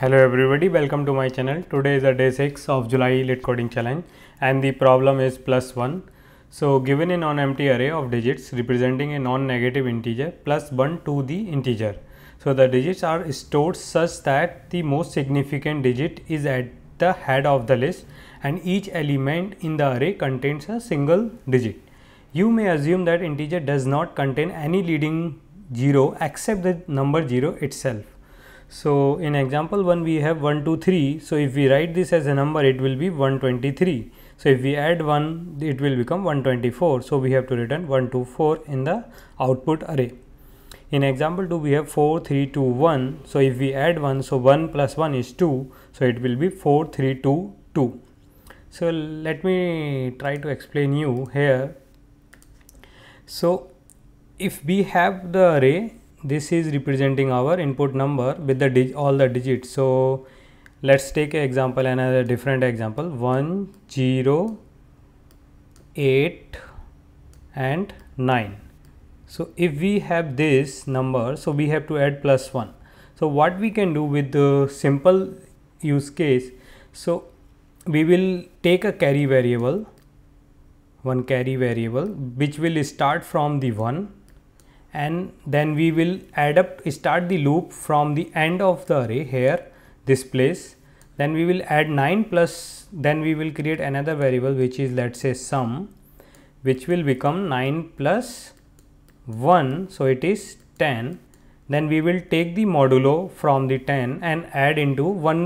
Hello everybody, welcome to my channel. Today is the day 6 of July lit coding challenge and the problem is plus 1. So given a non-empty array of digits representing a non-negative integer plus 1 to the integer. So the digits are stored such that the most significant digit is at the head of the list and each element in the array contains a single digit. You may assume that integer does not contain any leading 0 except the number 0 itself. So, in example 1 we have 1, 2, 3. So, if we write this as a number it will be 123. So, if we add 1 it will become 124. So, we have to return 124 in the output array. In example 2 we have 4, 3, 2, 1. So, if we add 1 so 1 plus 1 is 2. So, it will be 4, 3, 2, 2. So, let me try to explain you here. So, if we have the array this is representing our input number with the all the digits so let's take an example another different example 1 0 8 and 9 so if we have this number so we have to add plus 1 so what we can do with the simple use case so we will take a carry variable one carry variable which will start from the 1 and then we will add up start the loop from the end of the array here this place then we will add 9 plus then we will create another variable which is let's say sum which will become 9 plus 1 so it is 10 then we will take the modulo from the 10 and add into one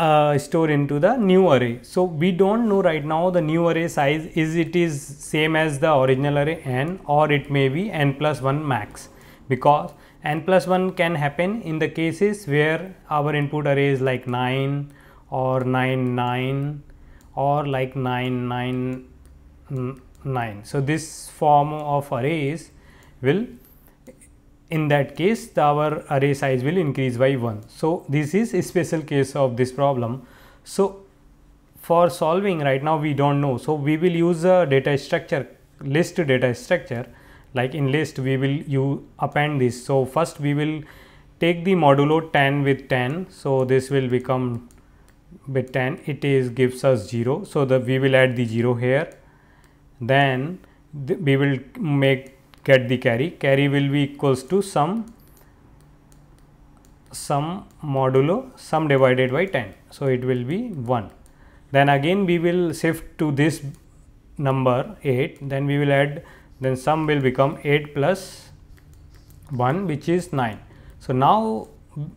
uh, store into the new array. So we don't know right now the new array size is it is same as the original array n or it may be n plus 1 max because n plus 1 can happen in the cases where our input array is like 9 or 9 9 or like 9 9 mm, 9. So this form of arrays will in that case our array size will increase by 1. So, this is a special case of this problem. So, for solving right now we don't know. So, we will use a data structure list data structure like in list we will you append this. So, first we will take the modulo 10 with 10. So, this will become with 10 it is gives us 0. So, the we will add the 0 here then we will make get the carry. Carry will be equals to sum sum modulo sum divided by 10. So, it will be 1. Then again we will shift to this number 8 then we will add then sum will become 8 plus 1 which is 9. So, now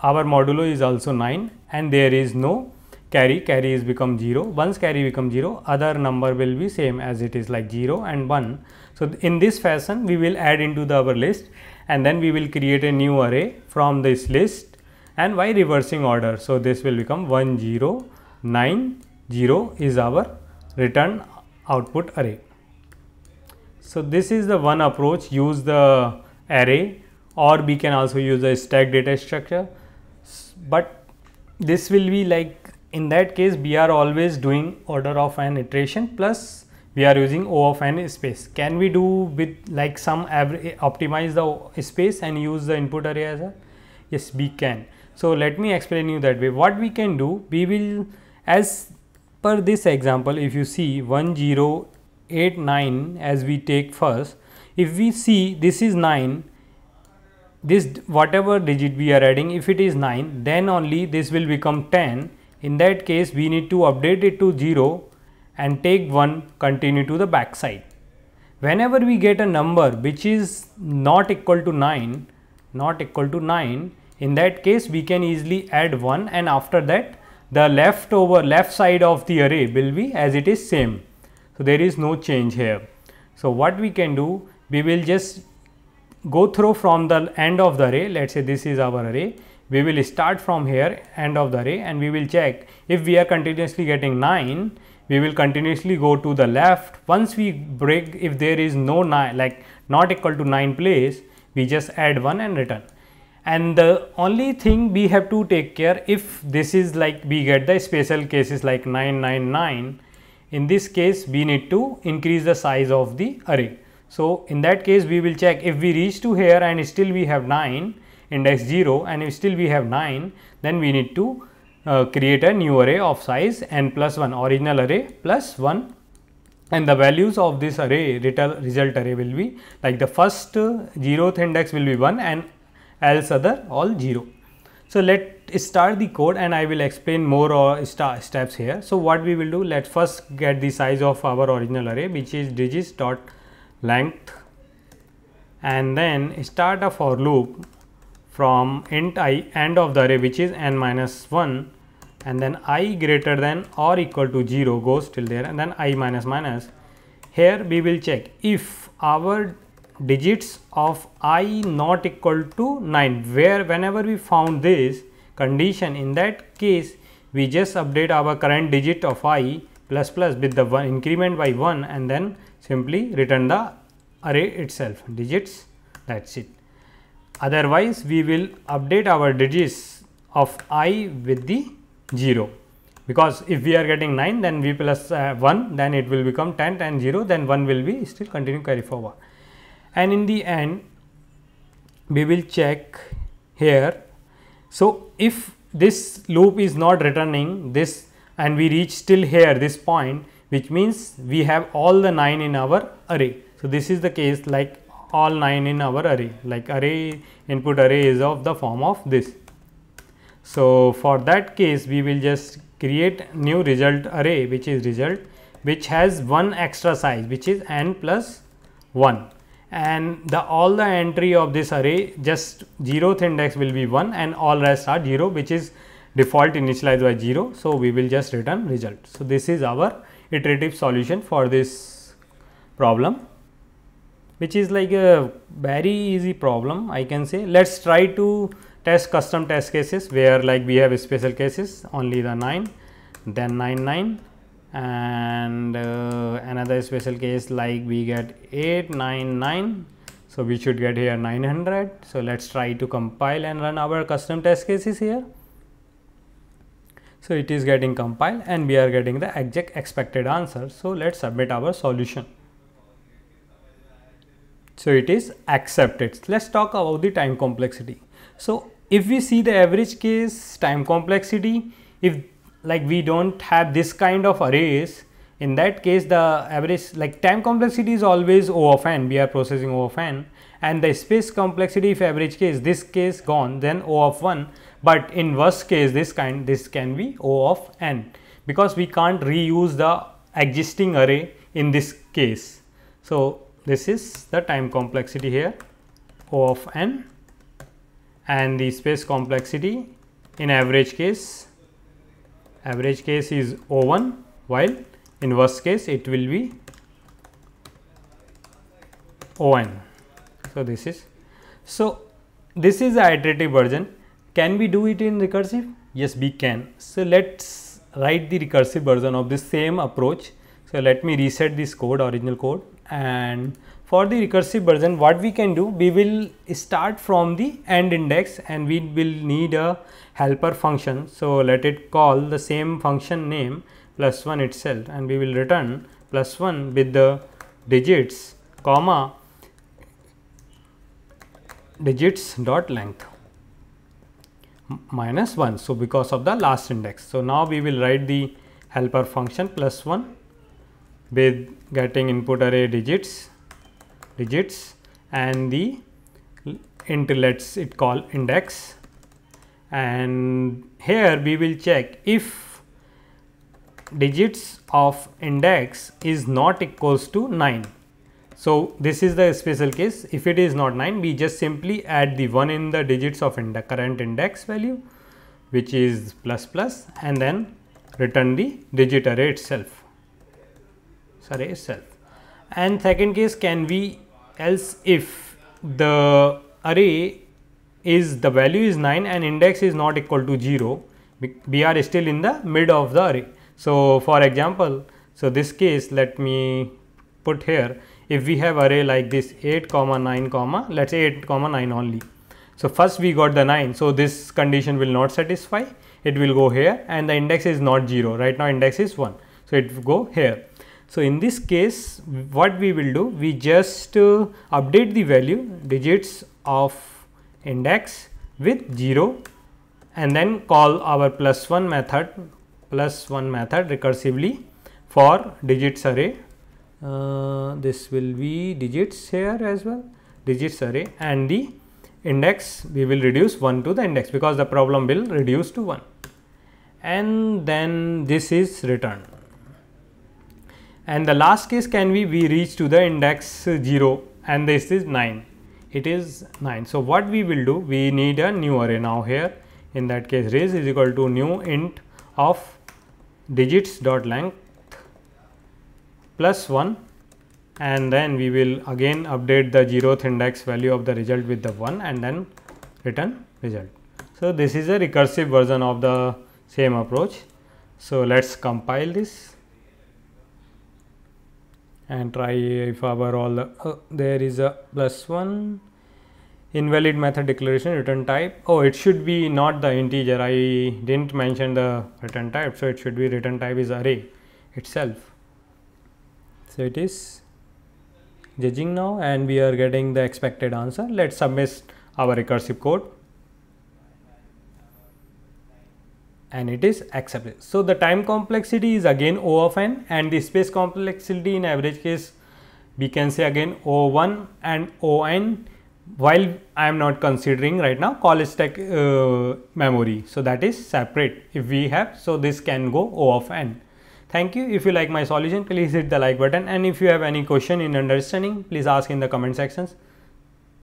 our modulo is also 9 and there is no carry, carry is become 0. Once carry become 0, other number will be same as it is like 0 and 1. So, in this fashion, we will add into the our list and then we will create a new array from this list and by reversing order. So, this will become 1, 0, 9, 0 is our return output array. So, this is the one approach use the array or we can also use the stack data structure, but this will be like in that case we are always doing order of n iteration plus we are using O of n space. Can we do with like some optimize the space and use the input array as a? Yes, we can. So let me explain you that way. What we can do, we will as per this example, if you see 1089 as we take first, if we see this is 9, this whatever digit we are adding, if it is 9, then only this will become 10 in that case, we need to update it to 0 and take 1 continue to the back side. Whenever we get a number which is not equal to 9, not equal to 9, in that case we can easily add 1 and after that the leftover left side of the array will be as it is same. So, there is no change here. So, what we can do, we will just go through from the end of the array, let us say this is our array, we will start from here end of the array and we will check if we are continuously getting 9 we will continuously go to the left once we break if there is no nine like not equal to 9 place we just add 1 and return and the only thing we have to take care if this is like we get the special cases like 999 in this case we need to increase the size of the array so in that case we will check if we reach to here and still we have 9 index 0 and if still we have 9 then we need to uh, create a new array of size n plus 1 original array plus 1 and the values of this array result array will be like the first 0th index will be 1 and else other all 0. So, let start the code and I will explain more uh, steps here. So, what we will do let first get the size of our original array which is digits dot length and then start a for loop from int i end of the array which is n minus 1 and then i greater than or equal to 0 goes till there and then i minus minus. Here we will check if our digits of i not equal to 9 where whenever we found this condition in that case we just update our current digit of i plus plus with the one increment by 1 and then simply return the array itself digits that's it otherwise we will update our digits of i with the 0 because if we are getting 9 then v plus, uh, 1 then it will become 10 and 0 then 1 will be still continue carry forward and in the end we will check here. So, if this loop is not returning this and we reach still here this point which means we have all the 9 in our array. So, this is the case like all 9 in our array like array input array is of the form of this. So, for that case we will just create new result array which is result which has one extra size which is n plus 1 and the all the entry of this array just zeroth index will be 1 and all rest are 0 which is default initialized by 0. So, we will just return result. So, this is our iterative solution for this problem which is like a very easy problem I can say. Let's try to test custom test cases where like we have special cases only the 9 then 9 9 and uh, another special case like we get 8 9 9 so we should get here 900 so let's try to compile and run our custom test cases here so it is getting compiled and we are getting the exact expected answer so let's submit our solution so it is accepted. Let's talk about the time complexity. So if we see the average case time complexity, if like we don't have this kind of arrays, in that case the average like time complexity is always O of n, we are processing O of n and the space complexity if average case this case gone then O of 1 but in worst case this kind this can be O of n because we can't reuse the existing array in this case. So this is the time complexity here O of n and the space complexity in average case average case is O1 while in worst case it will be On. So, this is so this is the iterative version. Can we do it in recursive? Yes, we can. So, let us write the recursive version of the same approach. So, let me reset this code original code and for the recursive version what we can do we will start from the end index and we will need a helper function so let it call the same function name plus 1 itself and we will return plus 1 with the digits comma digits dot length minus 1 so because of the last index so now we will write the helper function plus 1 with getting input array digits digits and the int lets it call index and here we will check if digits of index is not equals to 9 so this is the special case. If it is not 9, we just simply add the 1 in the digits of in the current index value, which is plus plus and then return the digit array itself array itself and second case can be else if the array is the value is 9 and index is not equal to 0 we are still in the mid of the array so for example so this case let me put here if we have array like this 8 comma 9 comma let's say 8 comma 9 only so first we got the 9 so this condition will not satisfy it will go here and the index is not 0 right now index is 1 so it will go here so, in this case what we will do we just uh, update the value digits of index with 0 and then call our plus 1 method plus 1 method recursively for digits array. Uh, this will be digits here as well digits array and the index we will reduce 1 to the index because the problem will reduce to 1 and then this is returned and the last case can be we reach to the index 0 and this is 9 it is 9 so what we will do we need a new array now here in that case raise is equal to new int of digits dot length plus 1 and then we will again update the zeroth index value of the result with the 1 and then return result. So, this is a recursive version of the same approach. So, let us compile this and try if our all uh, there is a plus one invalid method declaration return type oh it should be not the integer i didn't mention the return type so it should be return type is array itself so it is judging now and we are getting the expected answer let's submit our recursive code and it is accepted. So the time complexity is again O of n and the space complexity in average case we can say again O1 and ON while I am not considering right now college stack uh, memory. So that is separate if we have. So this can go O of n. Thank you. If you like my solution, please hit the like button. And if you have any question in understanding, please ask in the comment sections.